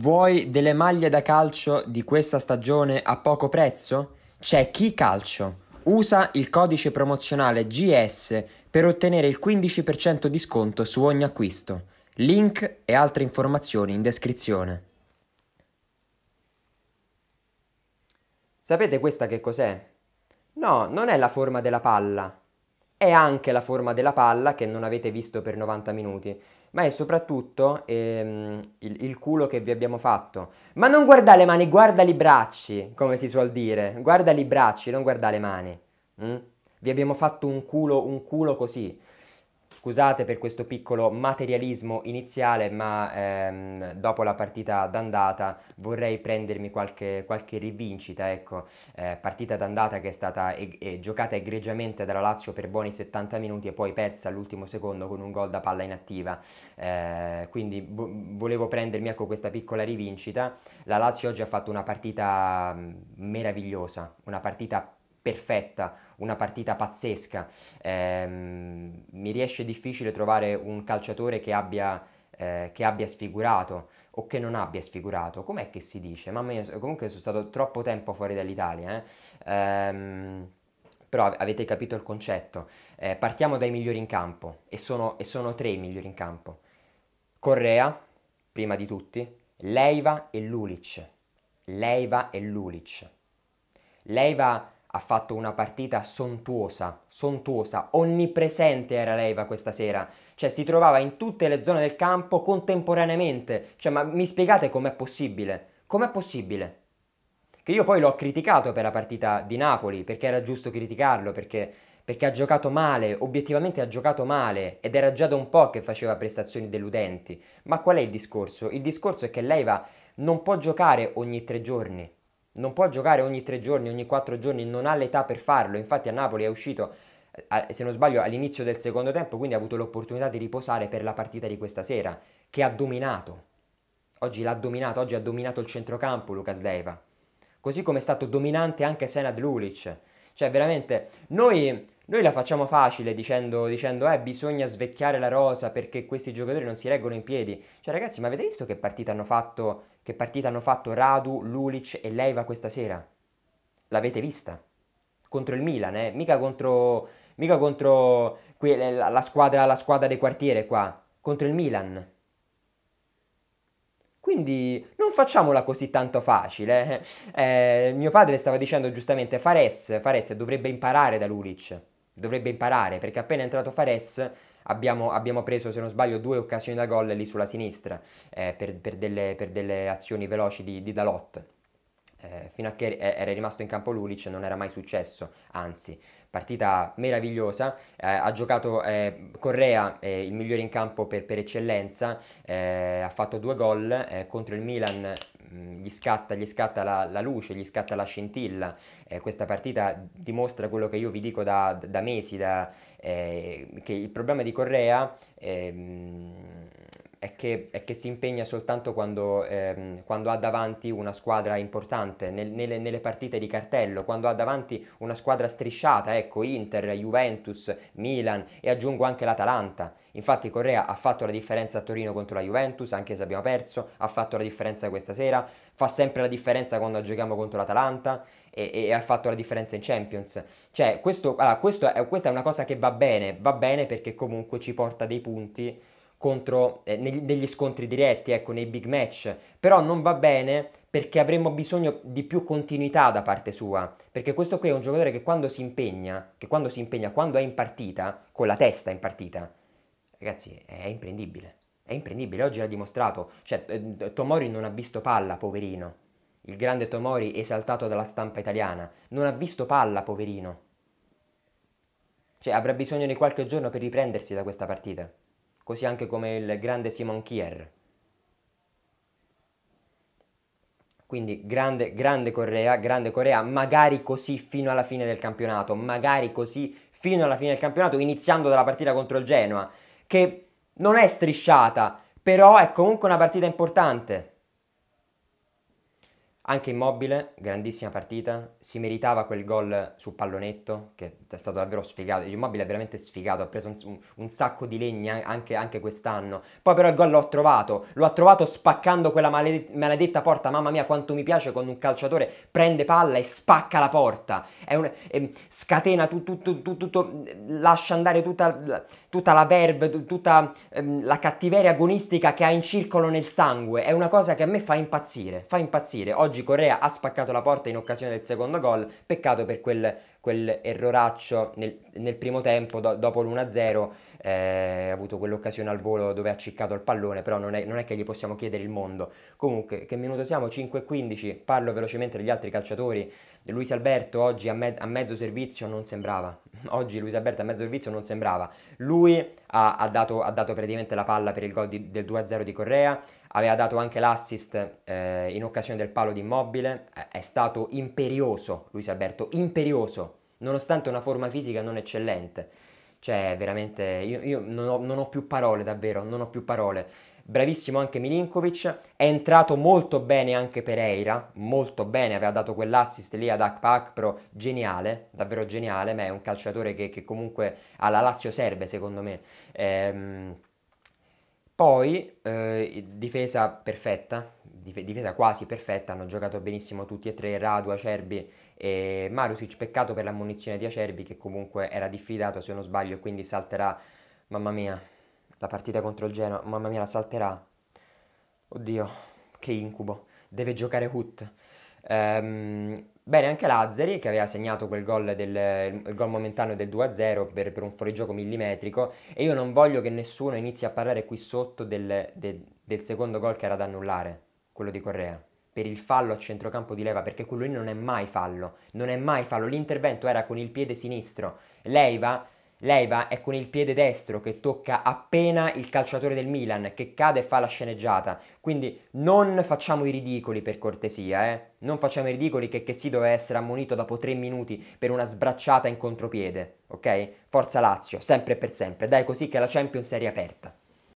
Vuoi delle maglie da calcio di questa stagione a poco prezzo? C'è Chi Calcio. Usa il codice promozionale GS per ottenere il 15% di sconto su ogni acquisto. Link e altre informazioni in descrizione. Sapete questa che cos'è? No, non è la forma della palla. È anche la forma della palla che non avete visto per 90 minuti ma è soprattutto ehm, il, il, culo che vi abbiamo fatto. Ma non guarda le mani, guarda i bracci, come si suol dire. Guarda i bracci, non guarda le mani. Mm? Vi abbiamo fatto un culo, un culo così. Scusate per questo piccolo materialismo iniziale, ma ehm, dopo la partita d'andata vorrei prendermi qualche, qualche rivincita, ecco, eh, partita d'andata che è stata e- e giocata egregiamente dalla Lazio per buoni 70 minuti e poi persa all'ultimo secondo con un gol da palla inattiva. Eh, quindi vo- volevo prendermi ecco, questa piccola rivincita. La Lazio oggi ha fatto una partita meravigliosa, una partita perfetta, una partita pazzesca. Ehm, mi riesce difficile trovare un calciatore che abbia, eh, che abbia sfigurato o che non abbia sfigurato. Com'è che si dice? Mamma mia, comunque sono stato troppo tempo fuori dall'Italia. Eh? Ehm, però avete capito il concetto. Eh, partiamo dai migliori in campo e sono, e sono tre i migliori in campo. Correa, prima di tutti, Leiva e Lulic. Leiva e Lulic. Leiva ha fatto una partita sontuosa, sontuosa, onnipresente era Leiva questa sera, cioè si trovava in tutte le zone del campo contemporaneamente, cioè ma mi spiegate com'è possibile? Com'è possibile? Che io poi l'ho criticato per la partita di Napoli, perché era giusto criticarlo, perché, perché ha giocato male, obiettivamente ha giocato male, ed era già da un po' che faceva prestazioni deludenti. Ma qual è il discorso? Il discorso è che Leiva non può giocare ogni tre giorni, non può giocare ogni tre giorni, ogni quattro giorni, non ha l'età per farlo. Infatti a Napoli è uscito, eh, se non sbaglio, all'inizio del secondo tempo, quindi ha avuto l'opportunità di riposare per la partita di questa sera, che ha dominato. Oggi l'ha dominato, oggi ha dominato il centrocampo Lucas Leiva. Così come è stato dominante anche Senad Lulic. Cioè veramente, noi noi la facciamo facile dicendo, dicendo eh, bisogna svecchiare la rosa perché questi giocatori non si reggono in piedi. Cioè ragazzi, ma avete visto che partita hanno fatto, che partita hanno fatto Radu, Lulic e Leiva questa sera? L'avete vista? Contro il Milan, eh? Mica contro, mica contro qui, eh, la, squadra, la squadra del quartiere qua. Contro il Milan. Quindi non facciamola così tanto facile. Eh, eh mio padre stava dicendo giustamente Fares, Fares dovrebbe imparare da Lulic dovrebbe imparare perché appena è entrato Fares abbiamo, abbiamo preso se non sbaglio due occasioni da gol lì sulla sinistra eh, per, per, delle, per, delle, azioni veloci di, di Dalot. Eh, fino a che era rimasto in campo Lulic non era mai successo, anzi partita meravigliosa, eh, ha giocato eh, Correa eh, il migliore in campo per, per eccellenza, eh, ha fatto due gol eh, contro il Milan, gli scatta, gli scatta la, la, luce, gli scatta la scintilla. Eh, questa partita dimostra quello che io vi dico da, da mesi, da, eh, che il problema di Correa... Eh, è che, è che, si impegna soltanto quando, ehm, quando ha davanti una squadra importante, nel, nelle, nelle, partite di cartello, quando ha davanti una squadra strisciata, ecco Inter, Juventus, Milan e aggiungo anche l'Atalanta. Infatti Correa ha fatto la differenza a Torino contro la Juventus, anche se abbiamo perso, ha fatto la differenza questa sera, fa sempre la differenza quando giochiamo contro l'Atalanta e, e, ha fatto la differenza in Champions. Cioè, questo, allora, questo è, questa è una cosa che va bene, va bene perché comunque ci porta dei punti contro, eh, negli, negli scontri diretti, ecco, nei big match, però non va bene perché avremmo bisogno di più continuità da parte sua, perché questo qui è un giocatore che quando si impegna, che quando si impegna, quando è in partita, con la testa in partita, ragazzi, è imprendibile. È imprendibile, oggi l'ha dimostrato. Cioè, eh, Tomori non ha visto palla, poverino. Il grande Tomori esaltato dalla stampa italiana. Non ha visto palla, poverino. Cioè, avrà bisogno di qualche giorno per riprendersi da questa partita così anche come il grande Simon Kier. Quindi grande, grande Corea, grande Corea, magari così fino alla fine del campionato, magari così fino alla fine del campionato, iniziando dalla partita contro il Genoa, che non è strisciata, però è comunque una partita importante. Anche Immobile, grandissima partita, si meritava quel gol sul pallonetto che è stato davvero sfigato. Immobile è veramente sfigato, ha preso un, un sacco di legni anche, anche, quest'anno. Poi però il gol l'ho trovato, lo ha trovato spaccando quella maledetta porta. Mamma mia, quanto mi piace quando un calciatore prende palla e spacca la porta. È un, è, scatena tutto, tutto, tutto, lascia andare tutta, tutta la verve, tutta ehm, la cattiveria agonistica che ha in circolo nel sangue. È una cosa che a me fa impazzire, fa impazzire. Oggi Oggi Correa ha spaccato la porta in occasione del secondo gol, peccato per quel, quel erroraccio nel, nel, primo tempo do, dopo l'1-0, eh, ha avuto quell'occasione al volo dove ha ciccato il pallone, però non è, non è che gli possiamo chiedere il mondo. Comunque, che minuto siamo? 5-15, parlo velocemente degli altri calciatori. Luis Alberto oggi a, me- a, mezzo servizio non sembrava. Oggi Luis Alberto a mezzo servizio non sembrava. Lui ha, ha, dato, ha dato, praticamente la palla per il gol di, del 2-0 di Correa aveva dato anche l'assist eh, in occasione del palo di Immobile, eh, è stato imperioso Luis Alberto, imperioso, nonostante una forma fisica non eccellente. Cioè, veramente, io, io non, ho, non ho più parole, davvero, non ho più parole. Bravissimo anche Milinkovic, è entrato molto bene anche Pereira, molto bene, aveva dato quell'assist lì ad Akpak, però geniale, davvero geniale, ma è un calciatore che, che comunque alla Lazio serve secondo me. Ehm, poi eh, difesa perfetta, dif- difesa quasi perfetta, hanno giocato benissimo tutti e tre, Radu, Acerbi e Marusic, peccato per l'ammunizione di Acerbi che comunque era diffidato se non sbaglio e quindi salterà, mamma mia, la partita contro il Genoa, mamma mia la salterà, oddio, che incubo, deve giocare Hut. Um, ehm, Bene anche Lazzari che aveva segnato quel gol, del, gol momentaneo del 2-0 per, per, un fuorigioco millimetrico e io non voglio che nessuno inizi a parlare qui sotto del, del, del secondo gol che era da annullare, quello di Correa per il fallo a centrocampo di leva, perché quello lì non è mai fallo, non è mai fallo, l'intervento era con il piede sinistro. Leiva Leiva è con il piede destro che tocca appena il calciatore del Milan che cade e fa la sceneggiata. Quindi non facciamo i ridicoli per cortesia, eh? Non facciamo i ridicoli che, che si doveva essere ammonito dopo tre minuti per una sbracciata in contropiede, ok? Forza Lazio, sempre e per sempre. Dai così che la Champions è riaperta.